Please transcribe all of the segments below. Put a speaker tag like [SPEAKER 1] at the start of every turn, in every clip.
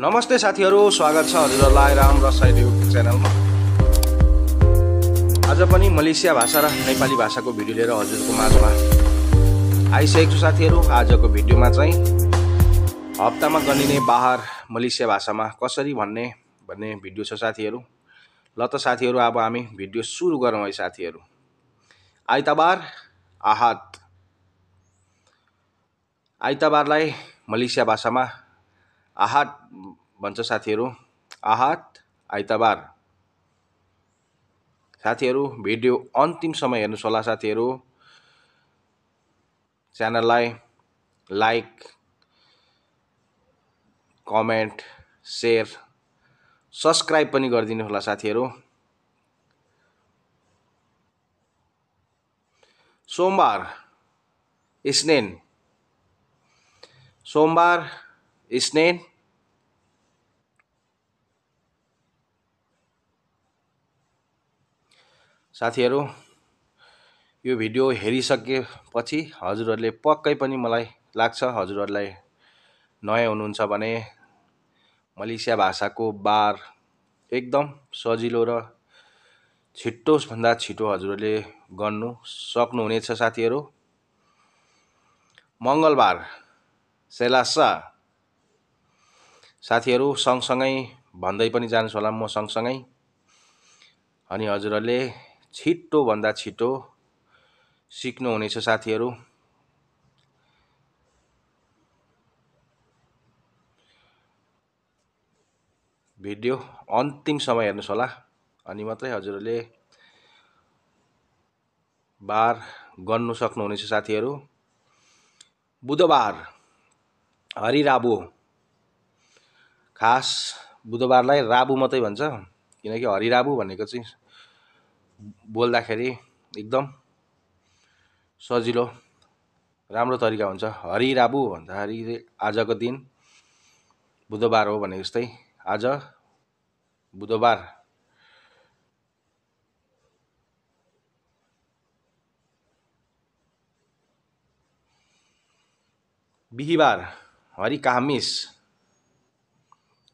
[SPEAKER 1] नमस्ते साथीहरू स्वागत छ हजुरहरूलाई राम रसाइल युट्युब च्यानलमा आज पनि मलेसिया भाषा र नेपाली भाषाको भिडियो लिएर हजुरको माझमा आइसकेको छु साथीहरू आजको भिडियोमा चाहिँ हप्तामा गनिने बाहर मलेसिया भाषामा कसरी भन्ने भन्ने भिडियो छ साथीहरू ल त साथीहरू अब हामी भिडियो सुरु गरौँ है साथीहरू आइतबार आहात आइतबारलाई मलेसिया भाषामा आहत भन्छ साथीहरू आहत आइतबार साथीहरू भिडियो अन्तिम समय हेर्नुहोस् होला साथीहरू च्यानललाई लाइक कमेन्ट सेयर सब्सक्राइब पनि गरिदिनु होला साथीहरू सोमबार स्नेन सोमबार اثنين साथीहरू यो भिडियो हेरिसकेपछि हजुरहरूले पक्कै पनि मलाई लाग्छ हजुरहरूलाई नयाँ हुनुहुन्छ भने मलेसिया भाषाको बार एकदम सजिलो र छिट्टोभन्दा छिटो हजुरहरूले गर्नु सक्नुहुनेछ साथीहरू मङ्गलबार सेलासा साथीहरू सँगसँगै भन्दै पनि जानुहोस् होला म सँगसँगै अनि हजुरहरूले छिटोभन्दा छिटो सिक्नुहुनेछ साथीहरू भिडियो अन्तिम समय हेर्नुहोस् होला अनि मात्रै हजुरहरूले बार गर्नु सक्नुहुनेछ साथीहरू बुधबार हरिराबु खास बुधबारलाई राबु मात्रै भन्छ किनकि हरिराबु भनेको चाहिँ बोल्दाखेरि एकदम सजिलो राम्रो तरिका हुन्छ हरिराबु भन्दाखेरि आजको दिन बुधबार हो भने जस्तै आज बुधबार बिहिबार हरिकामिस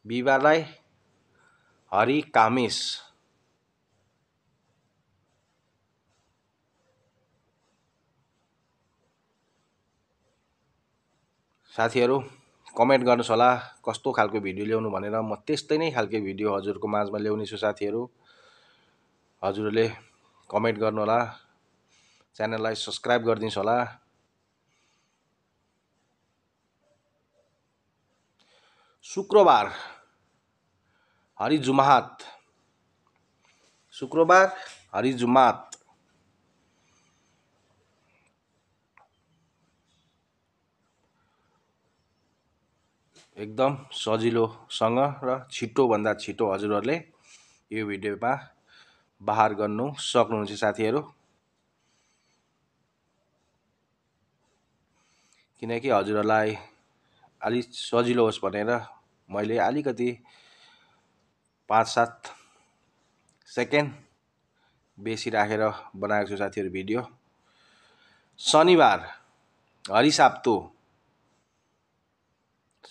[SPEAKER 1] हरि कामेश साथीहरू कमेन्ट गर्नुहोस् होला कस्तो खालको भिडियो ल्याउनु भनेर म त्यस्तै नै खालको भिडियो हजुरको माझमा छु साथीहरू हजुरहरूले कमेन्ट गर्नुहोला च्यानललाई सब्सक्राइब गरिदिनुहोस् होला शुक्रबार हरिजुमात शुक्रबार शुक्रबार हरि जुमात एकदम सजिलोसँग र छिटोभन्दा छिटो हजुरहरूले यो भिडियोमा बहार गर्नु सक्नुहुन्छ साथीहरू किनकि हजुरहरूलाई अलिक सजिलो होस् भनेर मैले अलिकति पाँच सात सेकेन्ड बेसी राखेर बनाएको छु साथीहरू भिडियो शनिबार हरिसाप्तो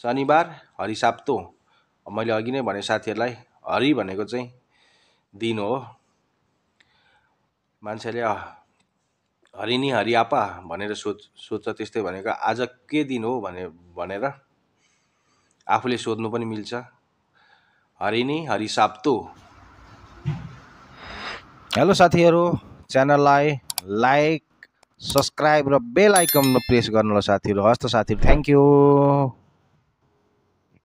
[SPEAKER 1] शनिबार हरिसाप्तो मैले अघि नै भने साथीहरूलाई हरि भनेको चाहिँ दिन हो मान्छेले हरिनी हरियापा भनेर सोच सोध्छ त्यस्तै भनेको आज के दिन हो भनेर आफूले सोध्नु पनि मिल्छ हरि साप्तो हेलो साथीहरू च्यानललाई लाइक सब्सक्राइब र बेल आइकन प्रेस गर्नु होला साथीहरू हस्त साथीहरू थ्याङ्क यू